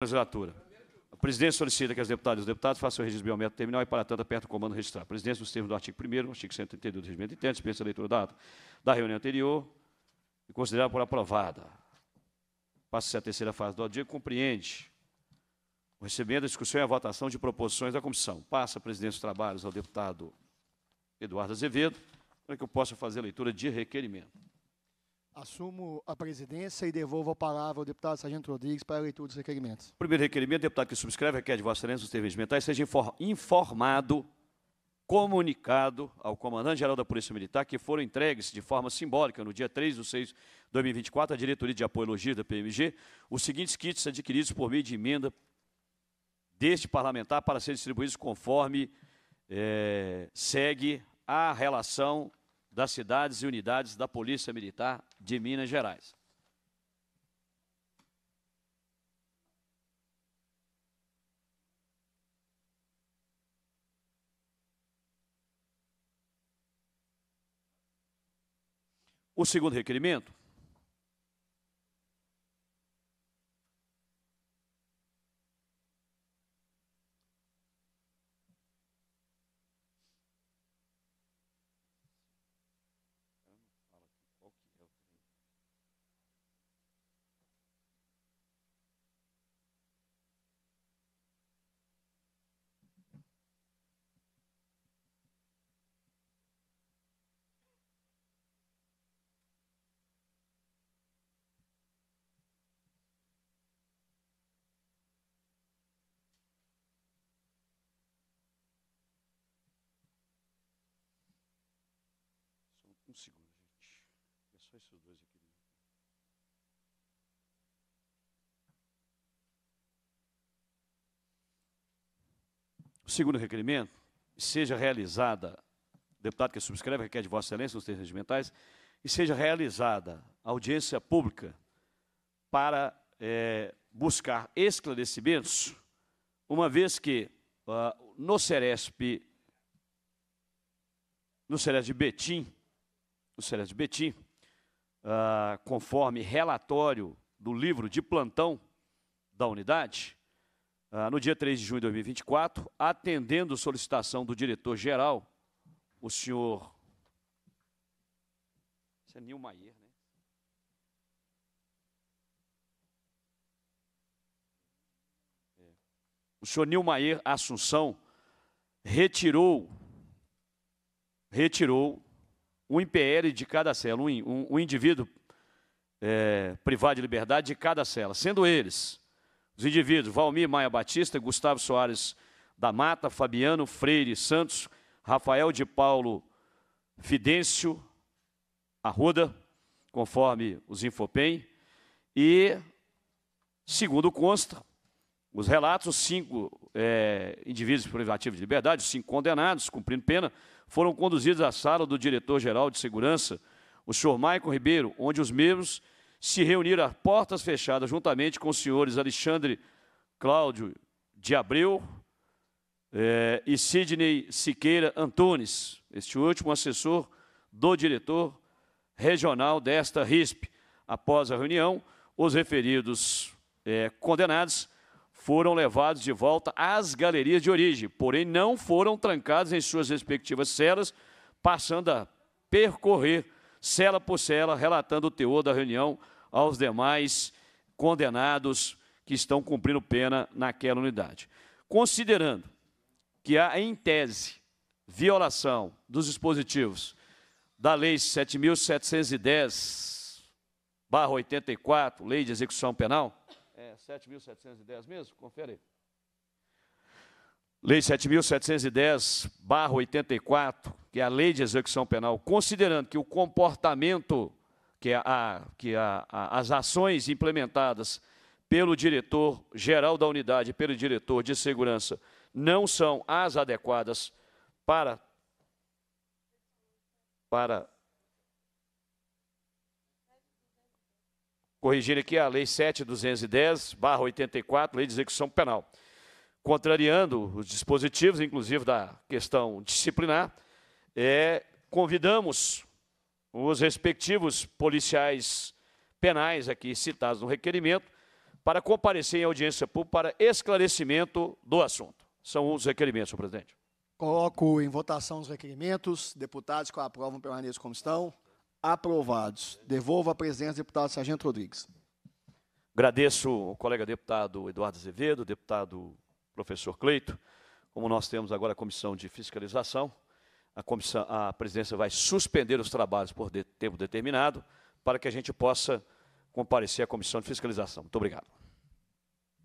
legislatura. A presidência solicita que as deputadas e os deputados façam o registro biométrico terminal e, para tanto, aperta o comando registrar. A presidência, nos termos do artigo 1 artigo 132 do regimento interno, dispensa a leitura da, da reunião anterior e considerada por aprovada. Passa-se a terceira fase do dia compreende o recebimento, a discussão e a votação de proposições da comissão. Passa a presidência dos trabalhos ao deputado Eduardo Azevedo, para que eu possa fazer a leitura de requerimento. Assumo a presidência e devolvo a palavra ao deputado Sargento Rodrigues para a leitura dos requerimentos. Primeiro requerimento, deputado que subscreve, requer de Vossa Excelência os serviços mentais, seja informado, comunicado ao comandante-geral da Polícia Militar que foram entregues de forma simbólica, no dia 3 de 6 de 2024, à diretoria de apoio logística da PMG, os seguintes kits adquiridos por meio de emenda deste parlamentar para serem distribuídos conforme é, segue a relação das cidades e unidades da Polícia Militar de Minas Gerais. O segundo requerimento segundo, gente. É só esses dois aqui. O segundo requerimento, seja realizada, deputado que subscreve, requer de Vossa Excelência nos termos regimentais, e seja realizada audiência pública para é, buscar esclarecimentos, uma vez que uh, no Ceresp, no Ceresp de Betim, no Celeste Betim, uh, conforme relatório do livro de plantão da unidade, uh, no dia 3 de junho de 2024, atendendo solicitação do diretor-geral, o senhor. Isso é Nil Maier, né? É. O senhor Maier Assunção retirou, retirou o IPL de cada cela, um, um, um indivíduo é, privado de liberdade de cada cela, sendo eles os indivíduos Valmir Maia Batista, Gustavo Soares da Mata, Fabiano Freire Santos, Rafael de Paulo Fidêncio Arruda, conforme os Infopem, e, segundo consta, os relatos, os cinco é, indivíduos privativos de liberdade, os cinco condenados, cumprindo pena, foram conduzidos à sala do diretor-geral de segurança, o senhor Maicon Ribeiro, onde os mesmos se reuniram a portas fechadas juntamente com os senhores Alexandre Cláudio de Abreu é, e Sidney Siqueira Antunes, este último assessor do diretor regional desta RISP. Após a reunião, os referidos é, condenados foram levados de volta às galerias de origem, porém não foram trancados em suas respectivas celas, passando a percorrer cela por cela, relatando o teor da reunião aos demais condenados que estão cumprindo pena naquela unidade. Considerando que há, em tese, violação dos dispositivos da Lei 7.710, 84, Lei de Execução Penal, é, 7.710 mesmo? Confere aí. Lei 7.710, barra 84, que é a Lei de Execução Penal, considerando que o comportamento, que, a, que a, a, as ações implementadas pelo diretor-geral da unidade, pelo diretor de segurança, não são as adequadas para, para corrigir aqui a Lei 7.210, barra 84, Lei de Execução Penal, contrariando os dispositivos, inclusive da questão disciplinar, é, convidamos os respectivos policiais penais aqui citados no requerimento para comparecer em audiência pública para esclarecimento do assunto. São os requerimentos, senhor presidente. Coloco em votação os requerimentos. Deputados que aprovam permaneçam como estão. Aprovados. Devolvo a presença do deputado Sargento Rodrigues. Agradeço o colega deputado Eduardo Azevedo, deputado professor Cleito. Como nós temos agora a comissão de fiscalização, a, comissão, a presidência vai suspender os trabalhos por de, tempo determinado para que a gente possa comparecer à comissão de fiscalização. Muito obrigado.